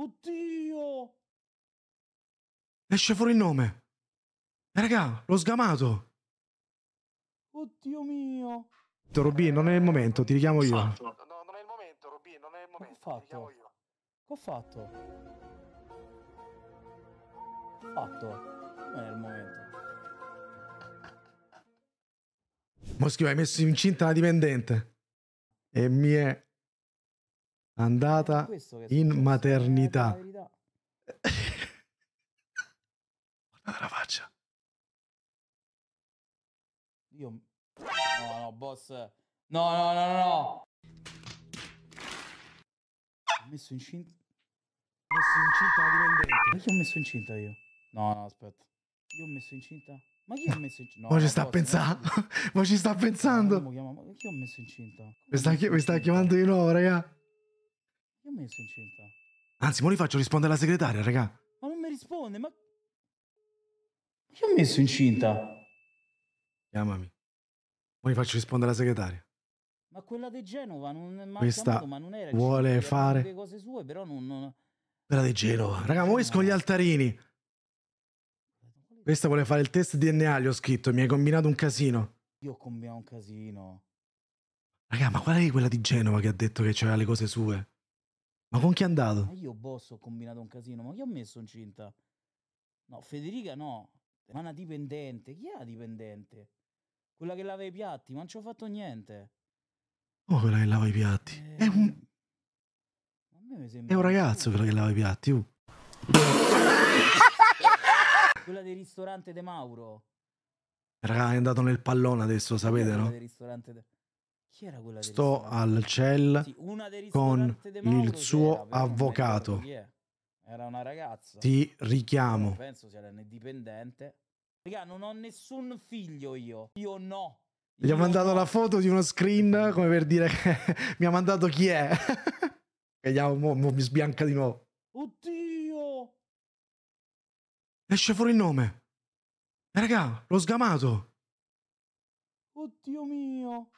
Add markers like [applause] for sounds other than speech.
Oddio! Esce fuori il nome. Eh, raga, l'ho sgamato. Oddio mio. Robin, non è il momento, ti richiamo io. Esatto. No, non è il momento, Robin, non è il momento. Ho fatto. Ho fatto. fatto. Non è il momento. Moschio, hai messo incinta la dipendente. E mi è andata in eh, maternità. [laughs] Guarda la faccia. Io... No, no, boss. No, no, no, no. Ho messo incinta. Ho messo incinta una dipendente. Ma chi ho messo incinta io? No, no, aspetta. Io ho messo incinta. Ma chi ho messo incinta? No, ma ci sta boss, pensando. Eh. [laughs] Ma ci sta pensando. Ma chi ho messo incinta? Mi sta, chi... mi sta chiamando di nuovo, raga. Che ho messo in Anzi, ora li faccio rispondere alla segretaria, raga. Ma non mi risponde, ma... Chi ho messo incinta? Chiamami. Ora Poi faccio rispondere alla segretaria. Ma quella di Genova non Questa chiamato, ma non era vuole Genova, fare le cose sue, però non, non... Quella di Genova. Raga, mo escono gli altarini. Questa vuole fare il test DNA, gli ho scritto, mi hai combinato un casino. Io ho combinato un casino. Raga, ma qual è quella di Genova che ha detto che c'era le cose sue? Ma con chi è andato? Ma eh, io, boss, ho combinato un casino. Ma chi ho messo incinta? No, Federica no. Ma una dipendente. Chi è la dipendente? Quella che lava i piatti. Ma non ci ho fatto niente. Oh, quella che lava i piatti. Eh... È un... Ehm, è un ragazzo quella che lava i piatti. Uh. [laughs] Quella del ristorante De Mauro. Raga, è andato nel pallone adesso, sapete, Quella no? Del ristorante De... Mauro. Sto al CEL con il suo avvocato. Era una ragazza. Ti richiamo. Penso sia indipendente. Raga, non ho nessun figlio io. Io no. Gli io ho mandato no. la foto di uno screen come per dire [laughs] mi ha mandato chi è. Vediamo, [laughs] mo, mo mi sbianca di nuovo. Oddio! Esce fuori il nome. Eh, raga, l'ho sgamato. Oddio mio.